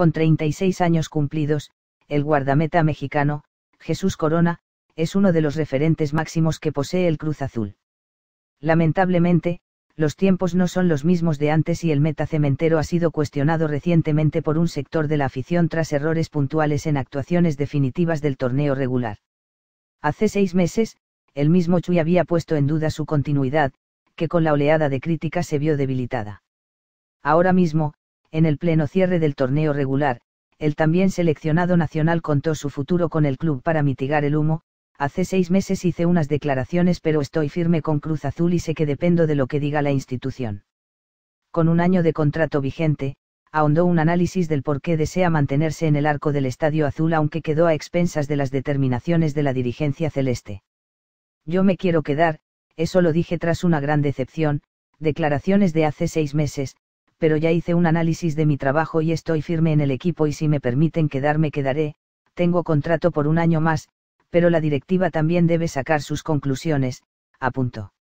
Con 36 años cumplidos, el guardameta mexicano, Jesús Corona, es uno de los referentes máximos que posee el Cruz Azul. Lamentablemente, los tiempos no son los mismos de antes y el meta cementero ha sido cuestionado recientemente por un sector de la afición tras errores puntuales en actuaciones definitivas del torneo regular. Hace seis meses, el mismo Chuy había puesto en duda su continuidad, que con la oleada de críticas se vio debilitada. Ahora mismo, en el pleno cierre del torneo regular, el también seleccionado nacional contó su futuro con el club para mitigar el humo, hace seis meses hice unas declaraciones pero estoy firme con Cruz Azul y sé que dependo de lo que diga la institución. Con un año de contrato vigente, ahondó un análisis del por qué desea mantenerse en el arco del Estadio Azul aunque quedó a expensas de las determinaciones de la dirigencia celeste. Yo me quiero quedar, eso lo dije tras una gran decepción, declaraciones de hace seis meses, pero ya hice un análisis de mi trabajo y estoy firme en el equipo y si me permiten quedarme quedaré, tengo contrato por un año más, pero la directiva también debe sacar sus conclusiones, apuntó.